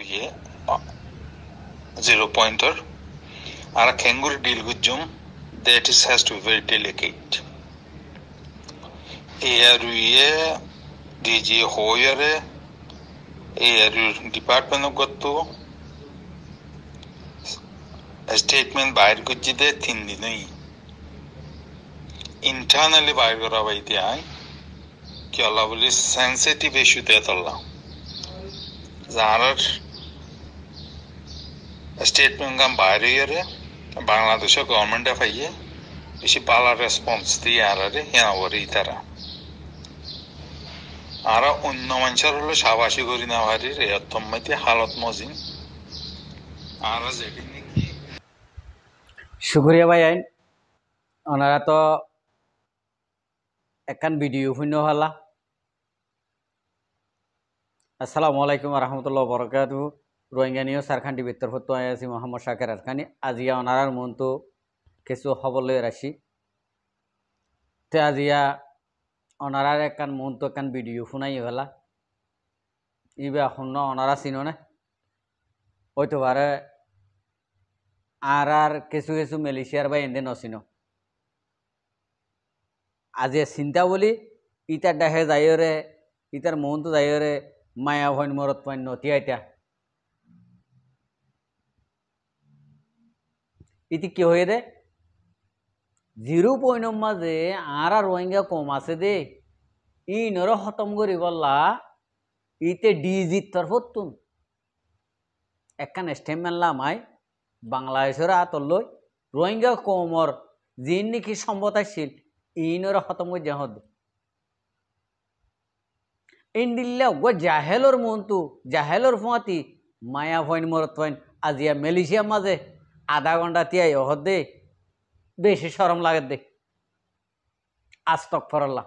ये ইয়ে, zero pointer আর খেঙ্গুর ডিল with zoom that is has to be very delicate এর ইয়ে ডিজি হোয়ারে এর ডিপার্টমেন্ট গত স্টেটমেন্ট বাইর করছি দে তিন দিনই ইন্টারনালি বাইর করা বাইতে আয় কি আল্লাহ বলি সেন্সিটিভ ইস্যু দিয়ে তল্লাম যারা স্টেট ব্যাংক বাইরে ইয়ারে বাংলাদেশের গভর্নমেন্টে পাইয়ে বেশি পালা রেসপন্স দিয়ে আরারে হেনাওয়ারি হ্যাঁ, তারা আর অন্য মানুষের হলো সাবাসী করি না হারির এরতম মাইতে হালত মজিন আর যেটি নাকি ভাই আইন ওনারা তো একখান ভিডিও শূন্য হলা আসসালামু আলাইকুম রহমতুল্লাহ বরকাত রোহিঙ্গা নিয়েও সারখান টিভির তরফত আছি মোহাম্মদ শাকের আরখানি আজিয়া অনারার মন তো কিছু খবরলৈ রাশি তে আজিয়া অনারার একান মন তো একান ভিডিও শুনাই হলা ইবা শূন্য অনারা চিনো না হয়তো বারে আর আর কিছু কিছু মেলেশিয়ার বা এনে নচিন আজিয়া চিন্তা বলি ইতার ডাহে যায়রে ইতার মনটো যায়রে মায়া ভৈন মরত পণ্য এতিয়া ইতি কি হয়ে দে জিরো পয়নম মাঝে আর আর রোহিঙ্গা কম আছে দে নর খতম করি বললা ইতে ডিজির তরফ তুন একখান স্টেম মানলাম আই বাংলাদেশের লই রোহিঙ্গা কমর যিন নাকি ই নর খতম করে জাহদ ইন্ডিল্লা গো জাহেলর মন্তু জাহেলর ফুঁয়াতি মায়া ভয়ন মরত আজিয়া মেলেশিয়া মাঝে আধা ঘন্টা তিয়াই অহ দে বেশি সরম লাগে দে আস্তক ফরল্লা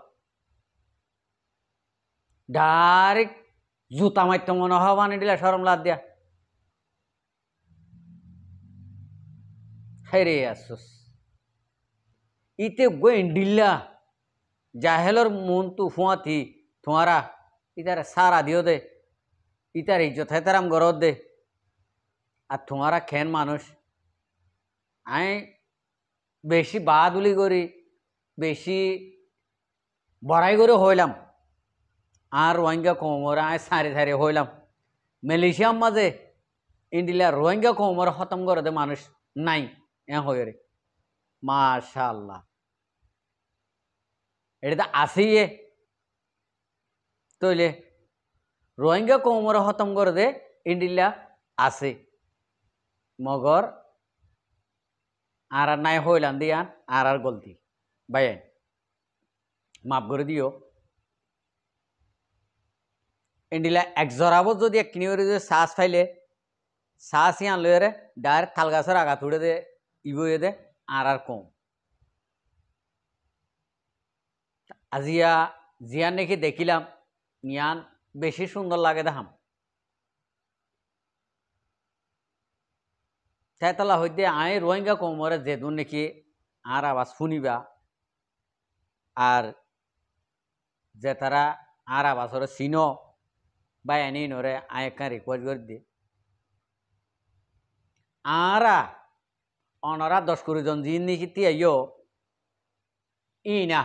ডাইরেক্ট জুতা মাইত মনে হওয়া বানি দিলা সরম লাগ দিয়া হেরে আসুস ইতে ডিল্লা জাহেলর মন তু ফুয়া থি থুয়ারা ইতারে সারা দিও দে ইতারে যথায় তারাম গরত দে আর থুয়ারা খেন মানুষ আমি বেশি বাদুলি করি বেশি বড়াই করে হইলাম আর রোহিঙ্গা কমর আমি সারি সারি হইলাম মালয়েশিয়ার মাঝে ইন্ডিয়া রোহিঙ্গা কমর খতম করে দে মানুষ নাই এ হয়ে রে মাশাল্লাহ এটা তো আসি তৈলে রোহিঙ্গা কমর খতম করে দে ইন্ডিয়া আসে মগর আর আর নাই হইলান দিয়ান আর আর গলতি বাইন মাফ করে দিও এন্ডিলা এক জরাবত যদি এক কিনিবরে যদি শ্বাস ফাইলে শ্বাস ইয়ান লয়ে রে ডাইরেক্ট থাল গাছের আগা তুড়ে দে ইবয়ে দে আর আর কম আজিয়া জিয়ান নাকি দেখিলাম ইয়ান বেশি সুন্দর লাগে দেখাম চাইতলা হইতে আয় রোহিঙ্গা কমরে যে নাকি আর আওয়াজ শুনিবা আর যে তারা আর আওয়াজরে চিন বা এনে নরে আয় একা রিকোয়েস্ট করে দিয়ে আরা অনরা দশ কুড়ি জন জিনি হিতি আইও ই না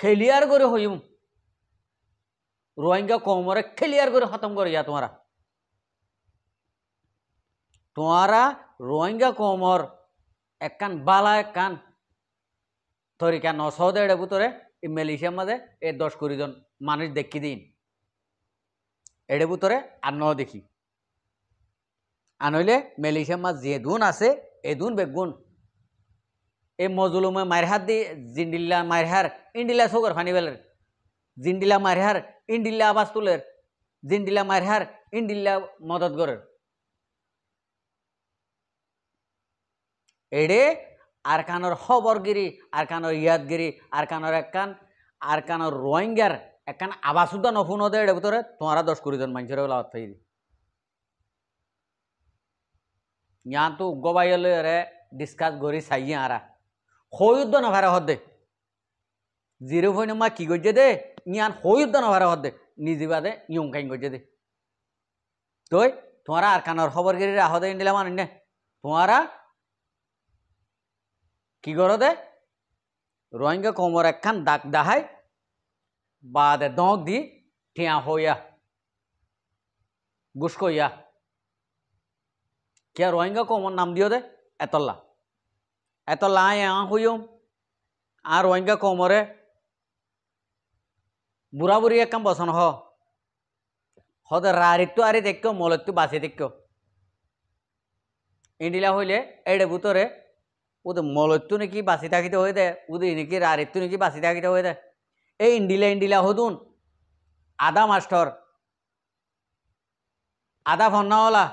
খেলিয়ার করে হইম রোহিঙ্গা কমরে খেলিয়ার করে খতম করে ইয়া তোমারা তোয়ারা রোহিঙ্গা কমর একান বালা একান তরিকা নশ দেড় ভিতরে এই মেলেশিয়ার মাঝে এই দশ কুড়িজন মানুষ দেখি দিন এড়ে ভিতরে আর ন দেখি আনইলে মেলেশিয়ার মাছ যে দুন আছে এই দুন বেগুন এ মজুলুমে মারহার দি জিন্ডিল্লা মারহার ইন্ডিলা ফানি বেলের জিন্ডিলা মারহার ইন্ডিল্লা আবাস তুলের জিন্ডিলা মারহার ইন্ডিল্লা মদত গরের এডে আর কানোর হবরগিরি আর কানোর ইয়াদগিরি আর কানোর একখান আর কানোর রোহিঙ্গার একখান আবাসুদা নফুন হতে এডে ভিতরে তোমারা দশ কুড়ি জন মানুষের বলা অর্থ ইয়ান তো গবাইলে রে ডিসকাস করি চাই আরা সৈয়ুদ্ধ নভারে হদ্দে জিরো ফোন মা কি করছে দে ইয়ান সৈয়ুদ্ধ নভারে হদ্দে নিজিবাদে ইয়ং কাইন করছে দে তই তোমারা আর কানোর খবর গিরি আহদে নিলাম আনে তোমারা কি করে দে রোহিঙ্গা কোমর একখান দাগ দাহাই বা দে দঁক দি ঠিয়া হইয়া কইয়া কিয়া রোহিঙ্গা কোমর নাম দিও দে এতল্লা এতল্লা আয় আ হইম আর রোহিঙ্গা কোমরে বুড়া বুড়ি একখান বসন হ হতে রারিত্ব আরে দেখ মলত্ব বাঁচে দেখ ইন্ডিলা হইলে এড়ে ভুতরে ওদের মলত্ব নাকি বাঁচি থাকিতে হয়ে দেয় ওদের নাকি রারিত্তু নাকি বাঁচি থাকিতে হয়ে দেয় এই ইন্ডিলা ইন্ডিলা হদুন আদা মাস্টর আদা ফন্নাওয়ালা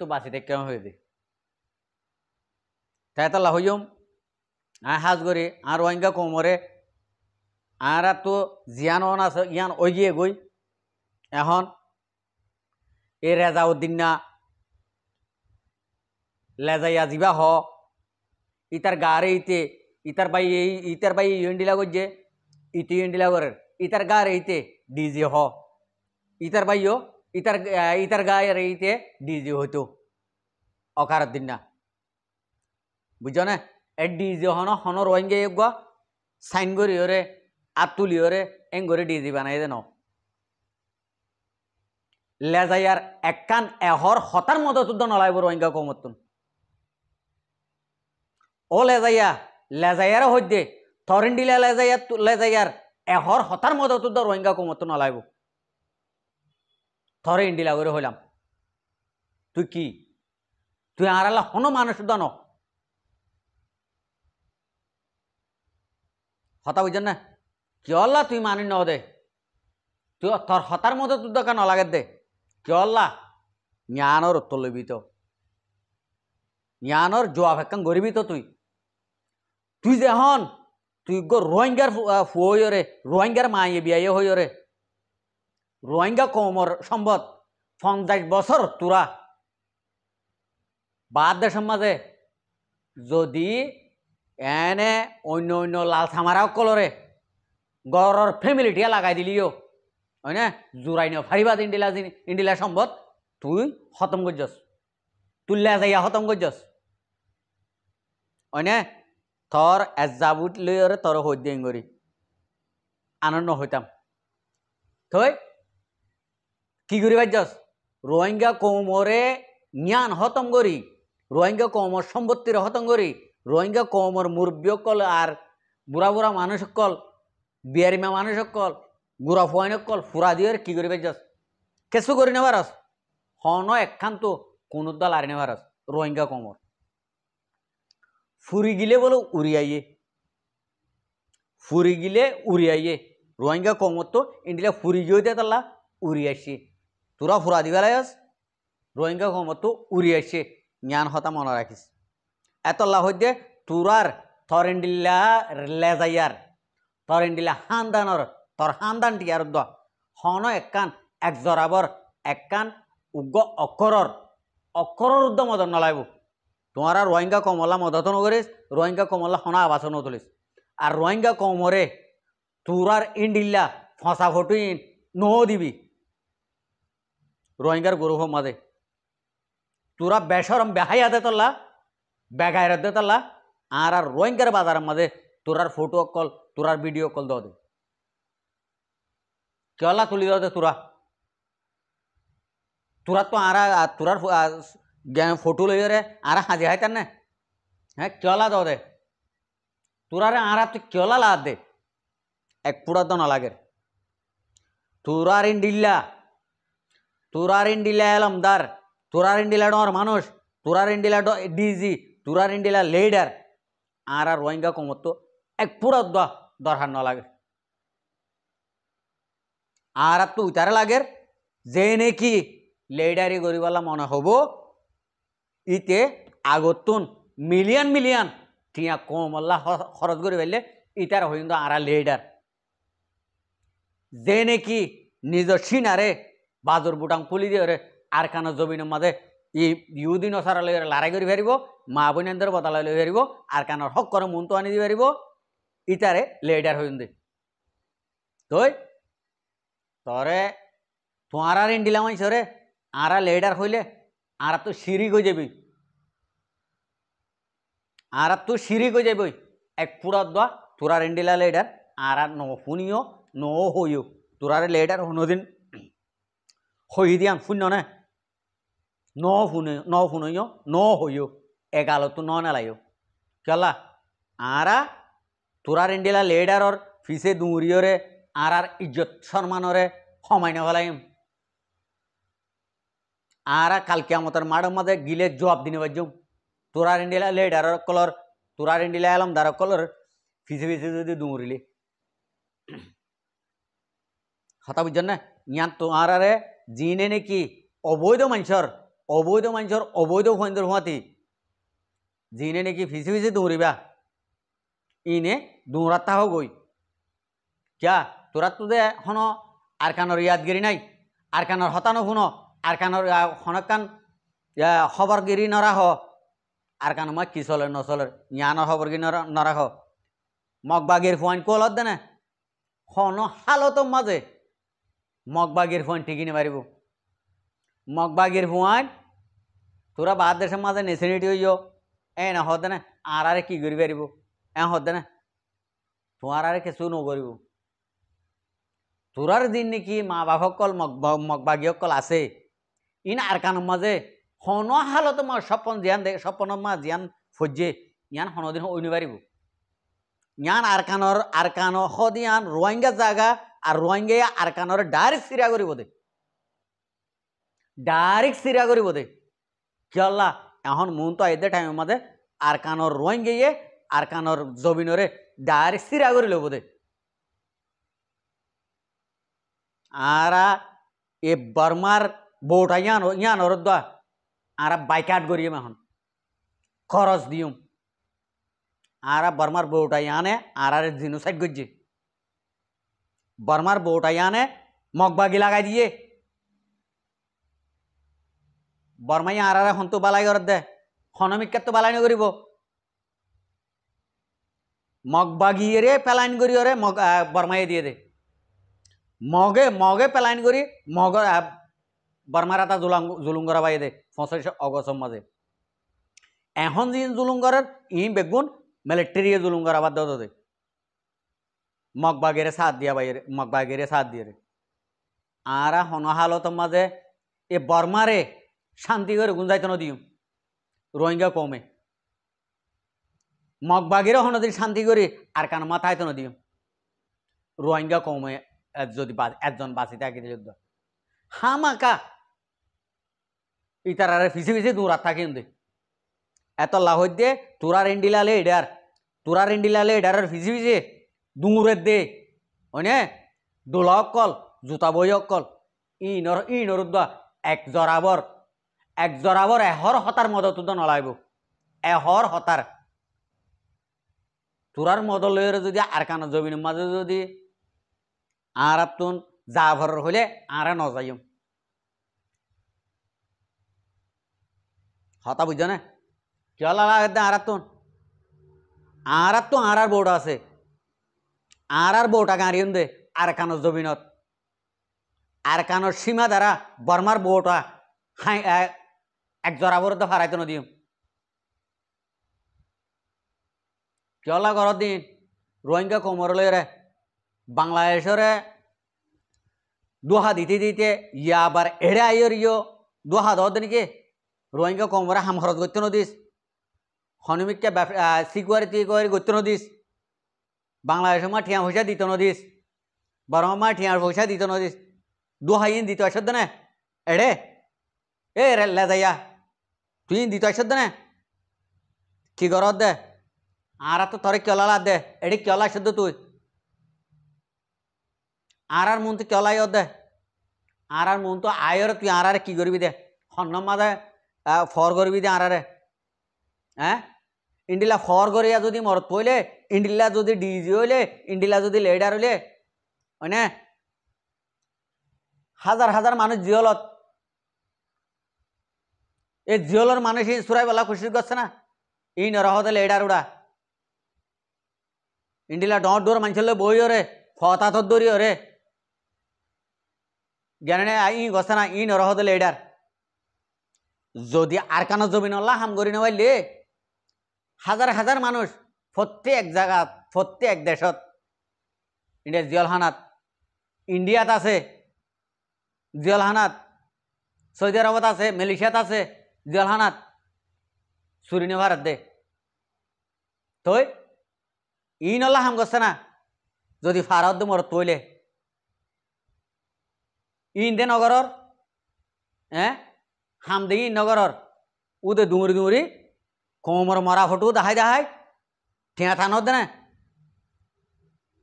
তো বাঁচি থাকি কেমন হয়ে দে তাই তাল্লা হইম আর হাজ করে আর রোহিঙ্গা কোমরে আর তো জিয়ান অন আছে ইয়ান ওইগিয়ে গই এখন এ উদ্দিন না লেজাইয়া জিবা হ ইতার গাড়ে ইতে ইতার বাই এই ইতার বাই ইন্ডিলা গজ্জে ইতি ইন্ডিলা গরের ইতার গা রেইতে ডিজি হ ইতার বাইও ইতার ইতার গা রেইতে ডিজি হতো অকারত দিন না বুঝো না এ ডিজি হন হন রোহিঙ্গে গ সাইন গরি ওরে আতুলি ওরে এং গরি ডিজি বানাই দেন লেজাইয়ার একান এহর হতার মতো তুদ্ধ নলাইব গা কমতুন ও লেজাইয়া লেজাইয়ার সৈতে থরিন্ডিলা লেজাইয়া লেজাইয়ার এহর হতার মদতো দা রোহিঙ্গা কমতো নালাইব থরে ইন্ডিলা করে হইলাম তুই কি তুই আড়ালা হনো মানুষ দন হতা বুঝছেন না কি অল্লা তুই মানি ন দে তুই থর হতার মতো তোর দোকান নলাগে দে কি অল্লা জ্ঞানর উত্তর লবি তো জ্ঞানর জবাব ভেকান গরিবি তো তুই তুই যে হন তুই গো রোহিঙ্গার ফুয়রে রোহিঙ্গার মায়ে বিয়ে হইরে রোহিঙ্গা কমর সম্পদ পঞ্চাশ বছর তোরা বাদ দে সমাজে যদি এনে অন্য অন্য লাল থামারাও কলরে গড়র ফ্যামিলিটিয়া লাগাই দিলিও হয় না জোরাই নিও ফারিবাদ ইন্ডিলা ইন্ডিলা সম্পদ তুই হতম গজ্জস তুল্লা যাইয়া হতম গজ্জস হয় না তর এজাবুট লইরে তর হৈদ্যং করি আনন্দ হইতাম থৈ কি করি ভাইজস রোহিঙ্গা কৌমরে জ্ঞান হতম করি রোহিঙ্গা কৌমর সম্পত্তির হতম করি রোহিঙ্গা কৌমর মুরব্বীসকল আর বুড়া বুড়া মানুষসকল বিয়ারিমা মানুষসকল গুড়া ফুয়াইনসকল ফুরা দিয়ে কি করি ভাইজস কেঁচু করি নেবারস হন তো কোনো দল আর নেবারস রোহিঙ্গা কৌমর ফুরি গিলে বলো উড়িয়াইয়ে ফুরি গিলে উড়িয়াইয়ে রোহিঙ্গা কমত ইন্ডিয়া ফুরি গিয়েও দেয় তাল্লা উড়িয়াইছে তোরা ফুরা দিবেলাই আস রোহিঙ্গা কমত উড়িয়াইছে জ্ঞান হতা মনে রাখিস এতল্লা হইতে তোরার থরেন্ডিলা লেজাইয়ার থরেন্ডিলা হান্দানর তর হান্দান টিয়ার দ হন একান এক জরাবর একান উগ্র অক্ষরর অক্ষরর উদ্যম নলাইব আর রোহিঙ্গা কমলা মদতন করিস রোহিঙ্গা কমলা হনা আবাসন তুলিস আর রোহিঙ্গা কমরে তোরার ইন্ডিল্লা ফসা ফটু নহ দিবি রোহিঙ্গার গরু মাদে তোরা বেসরম বেহাই হাতে তল্লা বেগাই রাতে তল্লা আর আর রোহিঙ্গার বাজার মাদে তোরার ফটো কল তোরার ভিডিও কল দে কেলা তুলি দে তোরা তোরা তো আর তোরার ফটো লই রে আর হাজি হাই তার হ্যাঁ কেলা দাও দে তুরারে আর তুই কেলা লা দে এক পুরা তো নালাগের তুরারিন্ডিল্লা তুরারিন্ডিল্লা এলমদার তুরারিন্ডিলা ডর মানুষ তুরারিন্ডিলা ডিজি তুরারিন্ডিলা লিডার আর আর রোহিঙ্গা কমত এক পুরা দরহার নালাগে আর তো উতারে লাগে যে নাকি লেডারি গরিবালা মনে হবো ইতে আগতুন মিলিয়ন মিলিয়ন টিয়া কমল্লা খরচ করে ফেললে ইতার হইন্দ আরা লিডার যে নাকি নিজ সিনারে বাজর বুটাং খুলি দিয়ে আর কানো জমিনের মাঝে ই ইউদিন অসারালে লড়াই করে ফেরিব মা বৈনেন্দ্র বদলাই লই ফেরিব আর কানোর হক করে মন তো আনি দিয়ে ফেরিব ইতারে লিডার হইন্দি তই তরে তোমার আর ইন্ডিলাম আইসরে আরা লিডার হইলে আর তো শিরিক হয়ে যাবি আর তো শিরিক হয়ে যাবি এক পুরা দোয়া তোরা রেন্ডিলা লেডার আর আর নুনিও ন হইও তোরা লেডার দিন হই দিয়ান ফুন্য না ন শুনে ন ফুনইও ন হইও এগালো তো ন নালাইও কেলা আর তোরা রেন্ডিলা লেডারর ফিসে দুঁরিয়রে আর আর ইজ্জত সম্মানরে সময় হলাইম ಆರ ಕಾಲ್ಕೆ ಮತಾರ ಮಾಡೋ ಮದ ಗಿಲೆ ಜವಾಬ್ ದಿನ ಬಜ್ಜು ತುರಾರಿಂಡಿಲ ಲೇಡ್ ಅರ ಕಲರ್ ತುರಾರಿಂಡಿಲ এলাম ದಾರ ಕಲರ್ ফিসে ফিসে যদি দুমুরিলি হতা বুঝছেন না ইয়ান তোমার আরে জিনে নাকি অবৈধ মানুষের অবৈধ মানুষের অবৈধ ফন্দর হুঁয়াতি জিনে নাকি ফিসে ফিসে দৌড়িবা ইনে দৌড়াতা হো গই ক্যা তোরা তো দে হন আর কানোর ইয়াদগিরি নাই আর কানোর হতানো শুনো আরকানোর হনকান খবর গিরি নরাহ আরকান মই কি চলে নচলের ইয়ানোর খবর গিরি নরাহ মগবাগির ফুয়াইন কলত দেনে হন হালতর মাঝে মগবাগির ফুয়াইন ঠিকিনি পারিব মগবাগির ফুয়াইন তোরা বাদ দেশের মাঝে নেসিনিটি হইয় এ না হতে না আর আরে কি করি পারিব এ হতে না তোমার আরে কিছু নকরিব তোরার দিন নাকি মা বাপসকল মগ মগবাগীসকল আছে ইন আর কান মাঝে হন হালত মা স্বপন জিয়ান দেখ স্বপন মা জিয়ান ফজ্জে ইয়ান হনদিন অইনি পারিব ইয়ান আর কানর আর কান হদিয়ান রোহিঙ্গা জাগা আর রোহিঙ্গা আর কানর ডাইরেক্ট সিরা করিব দে ডাইরেক্ট সিরা করিব দে কিয়লা এখন মন তো এদের টাইমের মাঝে আর কানর রোহিঙ্গিয়ে আর কানর জবিনরে ডাইরেক্ট সিরা করি লোব দে আর এ বর্মার বৌটা ইয়ান ইয়ান হৰত দা আৰু বাইকাট কৰিম এখন খৰচ দিওঁ আৰু বৰ্মাৰ বৌটা ইয়ানে আৰাৰে দিনো চাইড গজি বৰমাৰ বৌটা ইয়ানে মগবাগী লগাই দিয়ে বৰ্মা ইয়াৰ আৰাৰে সন্তু বালাই ঘৰত দে সনমিকাতটো বালাই নকৰিব মগবাগীৰে পেলাইন কৰি অৰে মগ বৰমাই দিয়ে দে মগে মগে পেলাইন কৰি মগৰ বর্মার এটা জুলং জুলুম করা বাই দে পঁচিশে অগস্টর মাঝে এখন যে জুলুম করার ই বেগুন মিলিটারিয়ে জুলুম করা বাদ দে মগবাগেরে সাত দিয়া বাইরে মগবাগেরে সাত দিয়ে আর হনহালত মাঝে এ বর্মারে শান্তি করে গুঞ্জাইতে নদিও রোহিঙ্গা কমে মগবাগের হনদিন শান্তি করে আর কান মাথায়তে নদী রোহিঙ্গা কমে যদি একজন বাঁচিতে আগে যুদ্ধ হামাকা ইতারারে ফিসে ফিসে দৌড়াত থাকে দে এত লাহর দে তোরা রেন্ডিলালে এডার তোরা রেন্ডিলালে এডারের ফিসে ফিসে দূরের দে হয়নে দোলা অকল জোতা বই অকল ইনর ইনর এক জরাবর এক জরাবর এহর হতার মদত তো নলাইব এহর হতার তোরার মদলের যদি আর কানো জমিনের মাঝে যদি আর আপতুন জাভর হলে আরা নজাইম হতা বুঝো না চল আরাত্তন আর তো আর বউটা আছে আর বউটা গাঁড়িয়ন দে আর কানো জমিনত আর কানোর সীমা দ্বারা বর্মার বউটা হাই এক জরাবর তো হারাইতে নদীম চলা ঘর দিন রোহিঙ্গা কোমরলৈ রে বাংলাদেশরে দোহা দিতে দিতে ইয়া আবার এড়ে আইয়র ইয় দোহা দিন কি রোহিঙ্গা কমরা হাম গত্য নদীশ নদিস হনুমিকা সিকুয়ারিটি করে গত্য নদীশ বাংলাদেশের মা ঠিয়া ভৈসা দিত নদীশ বরং মা ঠিয়ার পয়সা দিত দুহাই ইন দ্বিতীয় আসত না এড়ে এ রে যাইয়া তুই ইন দ্বিতীয় আসত না কি গর দে আর তো তরে কেলালা দে এটি কেলা শুদ্ধ তুই আর আর মন তো কেলাই দে আর আর মন তো আয়র তুই আর আর কি করবি দে হন্নমা দে ফর করবি দে আরারে হ্যাঁ ইন্ডিলা ফর করিয়া যদি মরত পইলে ইন্ডিলা যদি ডিজি হইলে ইন্ডিলা যদি লেডার হইলে হয়নে হাজার হাজার মানুষ জিয়লত এ জিয়লর মানুষই এই বলা খুশি করছে না ই নরহতে লেডার উড়া ইন্ডিলা ডর ডোর হলে বই ওরে ফতাথর দরি ওরে জ্ঞানে আই গছে না ইন নরহতে লেডার যদি আর কানো জমিনল্লাহ হাম করি নেওয়াইলে হাজার হাজার মানুষ প্রত্যেক জায়গা প্রত্যেক দেশত ইন্ডিয়া জিয়লহানাত ইন্ডিয়াত আছে জিয়লহানাত সৌদি আরবত আছে মালয়েশিয়াত আছে জিয়লহানাত সুরিনে ভারত দে তই ই নল্লা হাম করছে না যদি ফারত মর তৈলে ইন্দে নগরর হ্যাঁ হামদেগি নগরর উদে ডুমুরি ডুমুরি কোমর মরা ফটু দাহাই দাহাই ঠিয়া থানত দেনে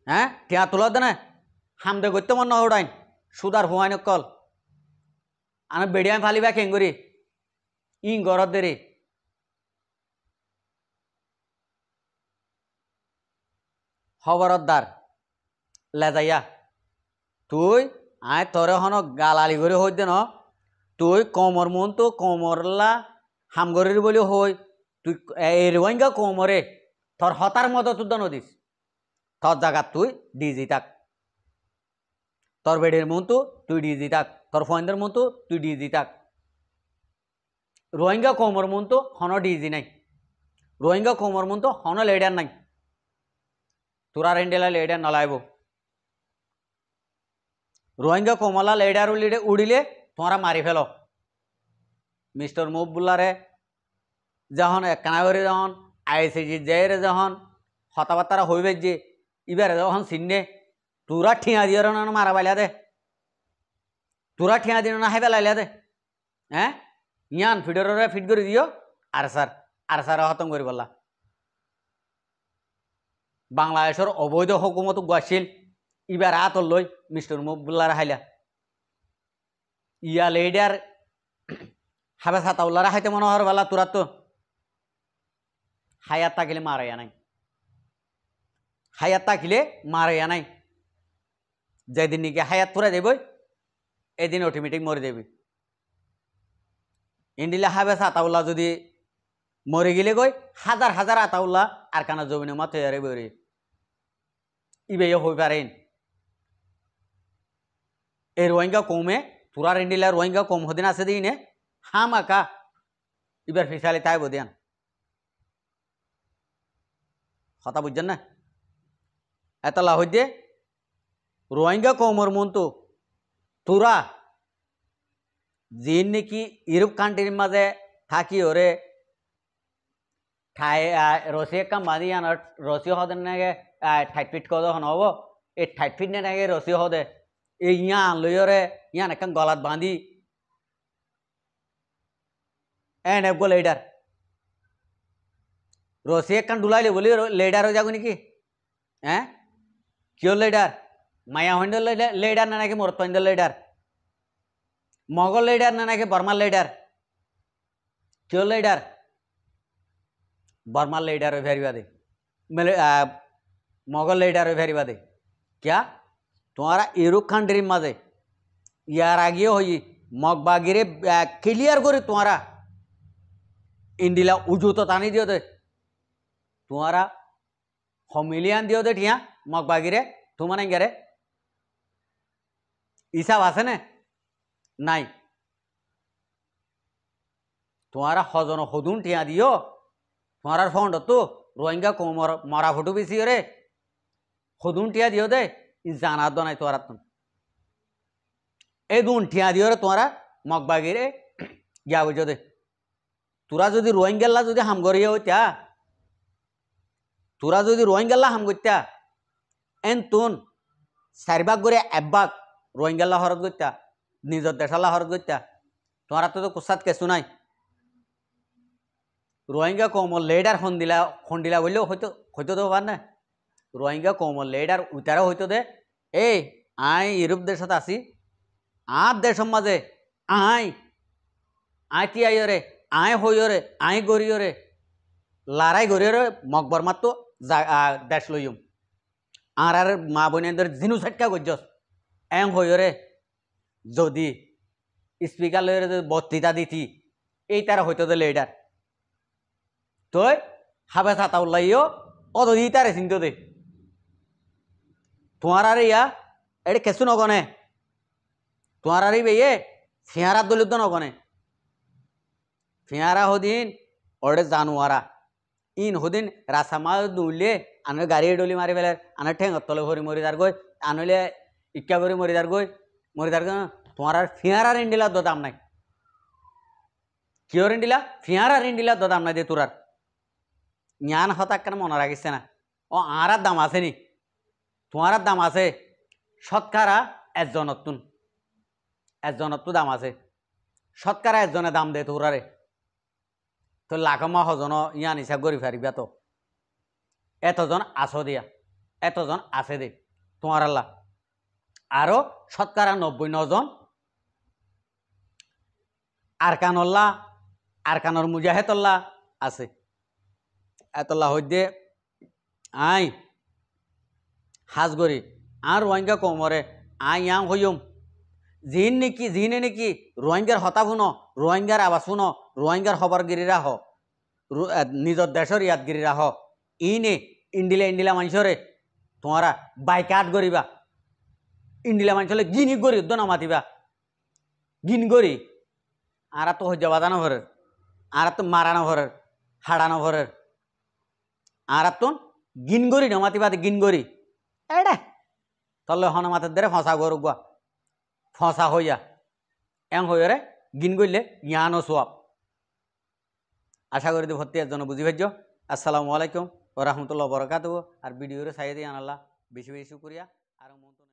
হ্যাঁ ঠিয়া তোলত দেনে হামদে গত্য মন নহড়াইন সুদার হুয়াই নকল আমি বেড়িয়ায় ফালিবা খেঙ্গুরি ইং গরত দেরি খবরদার লেজাইয়া তুই আয় তরে হন গালালি করে হইতে ন তুই কমর মন তো কমরলা হামগরের বলে হই তুই এই রোহিঙ্গা কমরে থর হতার মতো তুই দন দিস থর জাগাত তুই ডিজি তাক তোর বেডের মন তো তুই ডিজি তাক তোর ফয়েন্দের মন তো তুই ডিজি তাক রোহিঙ্গা কমর মন তো হন ডিজি নাই রোহিঙ্গা কমর মন তো হন লেডার নাই তোরা রেন্ডেলা লেডার নলাইব রোহিঙ্গা কমলা লেডার উড়িলে তোমরা মারি ফেলো মিস্টার মুবুল্লারে যখন কানাগরি যখন আইসিজি জেরে যখন হতাবার্তারা হইবে যে এবারে যখন সিন্নে তুরা ঠিয়া দিয়ে না মারা পাইলা দে তুরা ঠিয়া দিয়ে না হাইবে লাইলা দে হ্যাঁ ইয়ান ফিডরে ফিট করে দিও আর স্যার আর স্যার হতম করি বললা বাংলাদেশের অবৈধ হকুমত গুয়াছিল ইবার আতল লই মিস্টার মুবুল্লার হাইলা ইয়া লেডার হাবে উল্লারা হাইতে মনোহর বালা তোরা তো হায়াত থাকিলে মারা নাই হায়াত থাকিলে মারা নাই যেদিন নাকি হায়াত তোরা দেব এদিন অটোমেটিক মরে দেবে ইন্ডিলা হাবে ছাতাউল্লা যদি মরে গেলে গই হাজার হাজার আতাউল্লা আর কানা জমিনে মাথে আরে বেরে ইবে হয়ে পারেন এই রোহিঙ্গা কমে ತುರಾರ್ ಹಿಂಡಿಲ್ಲ ರೋಹಿಂಗ ಕೊಮ್ ಹೊದಿನ ಸದೀನೆ ಹಾಮಕ ಇಬ್ಬರು ಫಿಸಾಲೆ ತಾಯಿ ಬೋದೇನು কথা বুঝছেন না এত লাহদ্যে রোহিঙ্গা কৌমর মন্তু তুরা যিন নাকি ইউরোপ কান্ট্রির মাঝে থাকি ওরে ঠাই রসিয়া কাম বাঁধি আন রসিয়া হদের নাগে ঠাইট ফিট কদ হন হব এই ঠাইট ফিট নাগে রসিয়া হদে ए यहाँ लियो रे यहाँ नक्का गलत बांधी एंड एफ गो लेडर रोसे एक डुला ले बोलिए लेडर हो जागुनी की हैं क्यों लेडर माया हिंदो लेडर ना कि मोरत हिंदो लेडर मोगल लेडर ना कि बर्मा लेडर क्यों लेडर बर्मा लेडर हो फेरी मोगल लेडर हो फेरी क्या তোমারা এরুক খান্ডেরিমাদে ইয়ার আগে হই মগবাগিরে ক্লিয়ার করে তোমারা ইন্ডিলা উজুত টানি দিও দে তোমারা হমিলিয়ান দিও দে ঠিয়া মগবাগিরে তোমার গেরে হিসাব আছে না নাই তোমারা হজন হদুন ঠিয়া দিও তোমার ফন্ড তো রোহিঙ্গা মরা ফটো বেশি রে হদুন ঠিয়া দিও দে জানা দনাই তোরা তুম এই দুন ঠিয়া দিও রে তোরা মগবাগিরে গিয়া বুঝো দে তোরা যদি রোহিঙ্গাল্লা যদি হাম গরিয়ে হইতা তোরা যদি রোহিঙ্গাল্লা হাম করতা এন তুন চারিবাগ করে একবাগ রোহিঙ্গাল্লা হরত করতা নিজের দেশাল্লা হরত করতা তোরা তো কোসাত কেসু নাই রোহিঙ্গা কম লেডার খন্দিলা খন্দিলা বললেও হয়তো হয়তো তো পার না রোহিঙ্গা কৌমল্লে এটার উতারা হইতো দে এই আই ইউরোপদের সাথে আসি আর দেশ মাঝে আই আই তি আই রে আই হই রে আই গরিও রে লড়াই গরিও রে মকবর মাত্র দেশ লইম আর আর মা বোনেদের জিনু সাটকা গজ্জস এং হই রে যদি স্পিকার লই যদি বক্তৃতা দিতি এই তারা হইতো দে এটার তই হাবে সাতা ওলাইও অত দিই তারে চিন্তা দে তোমারারে ইয়া এটা কেঁচু নগণে তোমারারে বেয়ে ফিয়ারা দলিত নগণে ফিয়ারা হদিন ওরে জানুয়ারা ইন হদিন রাসামা দুলে আনলে গাড়ি ডলি মারি পেলে আনে ঠেং তলে ভরি মরিদার গই আনলে ইকা ভরি মরিদার গই মরিদার গই তোমার আর ফিয়ারার ইন্ডিলা দদাম নাই কিয় ইন্ডিলা ফিয়ারার ইন্ডিলা দদাম নাই দে তোরার জ্ঞান হতাক কেন মনে রাখিস না ও আর দাম আছে নি তোমার দাম আছে অতুন একজন একজনত্ব দাম আছে সৎকারা একজনে দাম দে তোরারে তো লাখ হজন ইয়া নিশা গরি ফারিবা তো এতজন আছো দিয়া এতজন আছে দে তোমার আল্লাহ আরও সৎকারা নব্বই নজন আরকানল্লাহ আরকানর মুজাহেতল্লাহ আছে এতল্লাহ দে আই হাজ করি আর রোহিঙ্গা কমরে আ ইয়াং হইম জিন নেকি জিনে নেকি রোহিঙ্গার হতা শুন রোহিঙ্গার আবাস শুন রোহিঙ্গার খবরগিরিরা হ নিজের দেশের ইয়াদগিরিরা হ ইনে ইন্ডিলা ইন্ডিলা মানুষরে তোমরা বাইকাট করিবা ইন্ডিলা মানুষলে গিনি করি উদ্য নামাতিবা গিন করি আর তো হজ্জা বাদানো ভরের আর তো মারানো ভরের হাড়ানো ভরের আর তো গিন করি নামাতিবা গিন করি এডে তলে হনুমাতের দেরে ফসা গরু গুয়া ফসা হইয়া এং রে গিন গইলে ও সোয়াব আশা করি ভর্তি একজন বুঝি ভাইজ আসসালামু আলাইকুম ও রহমতুল্লাহ বরকাত আর ভিডিওরে সাইয়ে দিয়ে আনাল্লাহ বেশি বেশি শুক্রিয়া আর